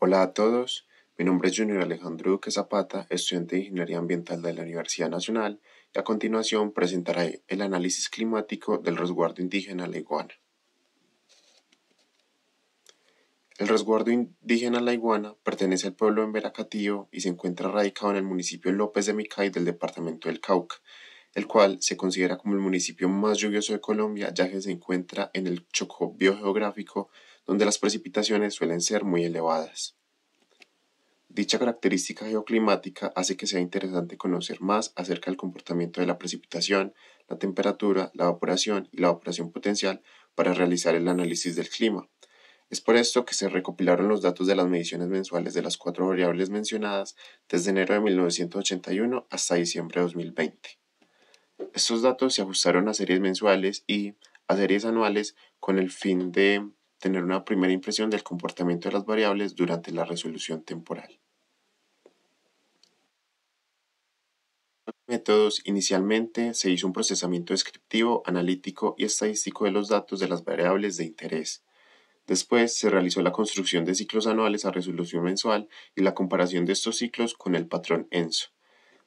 Hola a todos, mi nombre es Junior Alejandro Duque Zapata, estudiante de Ingeniería Ambiental de la Universidad Nacional y a continuación presentaré el análisis climático del resguardo indígena La Iguana. El resguardo indígena La Iguana pertenece al pueblo en Veracatío y se encuentra radicado en el municipio López de Micay del departamento del Cauca, el cual se considera como el municipio más lluvioso de Colombia ya que se encuentra en el choco biogeográfico donde las precipitaciones suelen ser muy elevadas. Dicha característica geoclimática hace que sea interesante conocer más acerca del comportamiento de la precipitación, la temperatura, la evaporación y la evaporación potencial para realizar el análisis del clima. Es por esto que se recopilaron los datos de las mediciones mensuales de las cuatro variables mencionadas desde enero de 1981 hasta diciembre de 2020. Estos datos se ajustaron a series mensuales y a series anuales con el fin de tener una primera impresión del comportamiento de las variables durante la resolución temporal. métodos, inicialmente se hizo un procesamiento descriptivo, analítico y estadístico de los datos de las variables de interés. Después se realizó la construcción de ciclos anuales a resolución mensual y la comparación de estos ciclos con el patrón ENSO.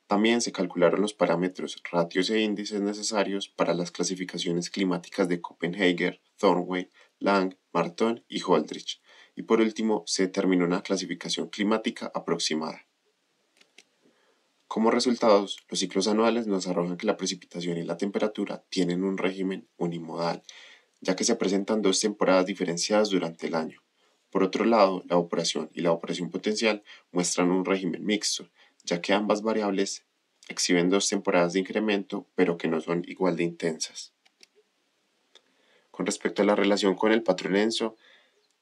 También se calcularon los parámetros, ratios e índices necesarios para las clasificaciones climáticas de Copenhague, Thornway, Lang Martón y Holdrich, y por último se determinó una clasificación climática aproximada. Como resultados, los ciclos anuales nos arrojan que la precipitación y la temperatura tienen un régimen unimodal, ya que se presentan dos temporadas diferenciadas durante el año. Por otro lado, la operación y la operación potencial muestran un régimen mixto, ya que ambas variables exhiben dos temporadas de incremento, pero que no son igual de intensas. Con respecto a la relación con el patrón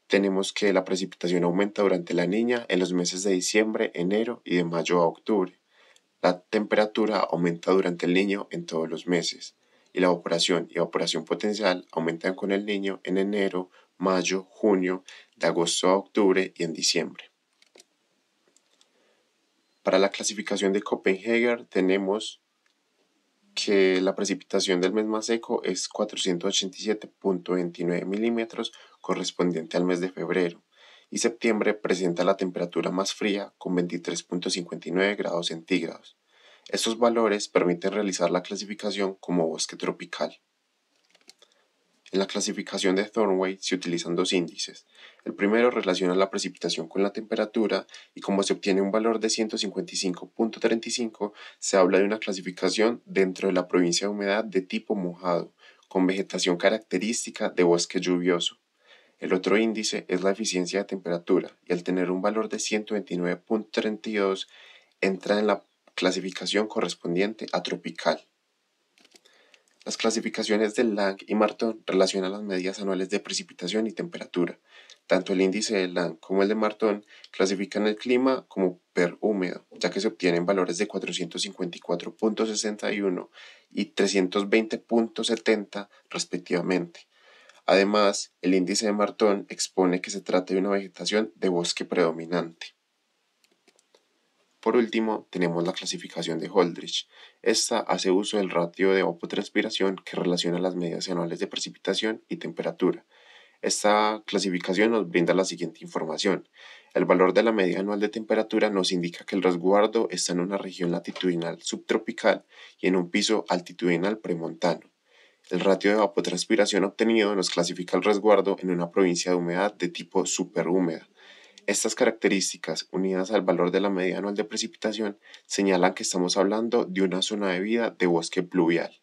tenemos que la precipitación aumenta durante la niña en los meses de diciembre, enero y de mayo a octubre. La temperatura aumenta durante el niño en todos los meses y la evaporación y evaporación potencial aumentan con el niño en enero, mayo, junio, de agosto a octubre y en diciembre. Para la clasificación de Copenhague tenemos la precipitación del mes más seco es 487.29 milímetros correspondiente al mes de febrero y septiembre presenta la temperatura más fría con 23.59 grados centígrados. Estos valores permiten realizar la clasificación como bosque tropical. En la clasificación de Thornway se utilizan dos índices. El primero relaciona la precipitación con la temperatura y como se obtiene un valor de 155.35, se habla de una clasificación dentro de la provincia de humedad de tipo mojado, con vegetación característica de bosque lluvioso. El otro índice es la eficiencia de temperatura y al tener un valor de 129.32 entra en la clasificación correspondiente a tropical. Las clasificaciones de Lang y Martón relacionan las medidas anuales de precipitación y temperatura. Tanto el índice de Lang como el de Martón clasifican el clima como perhúmedo, ya que se obtienen valores de 454.61 y 320.70 respectivamente. Además, el índice de Martón expone que se trata de una vegetación de bosque predominante. Por último, tenemos la clasificación de Holdrich. Esta hace uso del ratio de evapotranspiración que relaciona las medidas anuales de precipitación y temperatura. Esta clasificación nos brinda la siguiente información. El valor de la media anual de temperatura nos indica que el resguardo está en una región latitudinal subtropical y en un piso altitudinal premontano. El ratio de evapotranspiración obtenido nos clasifica el resguardo en una provincia de humedad de tipo superhúmeda estas características, unidas al valor de la media anual de precipitación, señalan que estamos hablando de una zona de vida de bosque pluvial.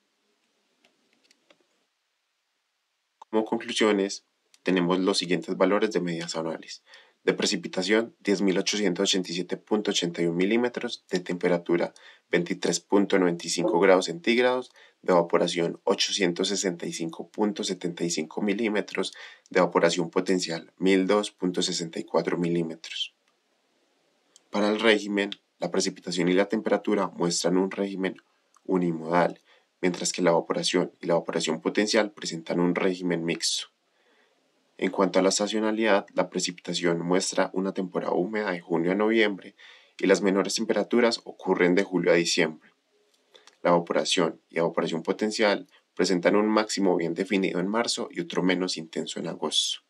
Como conclusiones, tenemos los siguientes valores de medias anuales de precipitación 10.887.81 milímetros, de temperatura 23.95 grados centígrados, de evaporación 865.75 milímetros, de evaporación potencial 1.002.64 milímetros. Para el régimen, la precipitación y la temperatura muestran un régimen unimodal, mientras que la evaporación y la evaporación potencial presentan un régimen mixto. En cuanto a la estacionalidad, la precipitación muestra una temporada húmeda de junio a noviembre y las menores temperaturas ocurren de julio a diciembre. La evaporación y evaporación potencial presentan un máximo bien definido en marzo y otro menos intenso en agosto.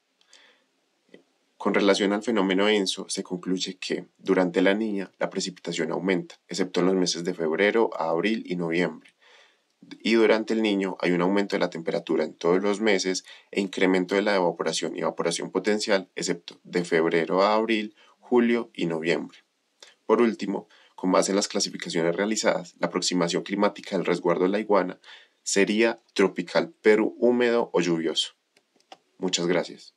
Con relación al fenómeno ENSO, se concluye que durante la niña la precipitación aumenta, excepto en los meses de febrero a abril y noviembre, y durante el niño hay un aumento de la temperatura en todos los meses e incremento de la evaporación y evaporación potencial, excepto de febrero a abril, julio y noviembre. Por último, con base en las clasificaciones realizadas, la aproximación climática del resguardo de la iguana sería tropical pero húmedo o lluvioso. Muchas gracias.